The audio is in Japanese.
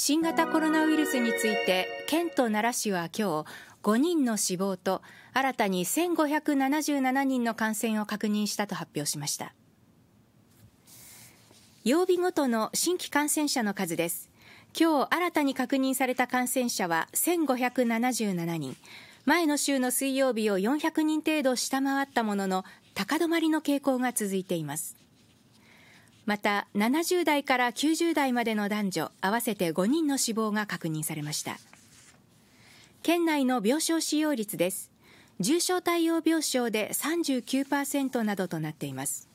新型コロナウイルスについて県と奈良市は今日5人の死亡と新たに1577人の感染を確認したと発表しました曜日ごとの新規感染者の数です今日新たに確認された感染者は1577人前の週の水曜日を400人程度下回ったものの高止まりの傾向が続いていますまた70代から90代までの男女合わせて5人の死亡が確認されました県内の病床使用率です重症対応病床で39%などとなっています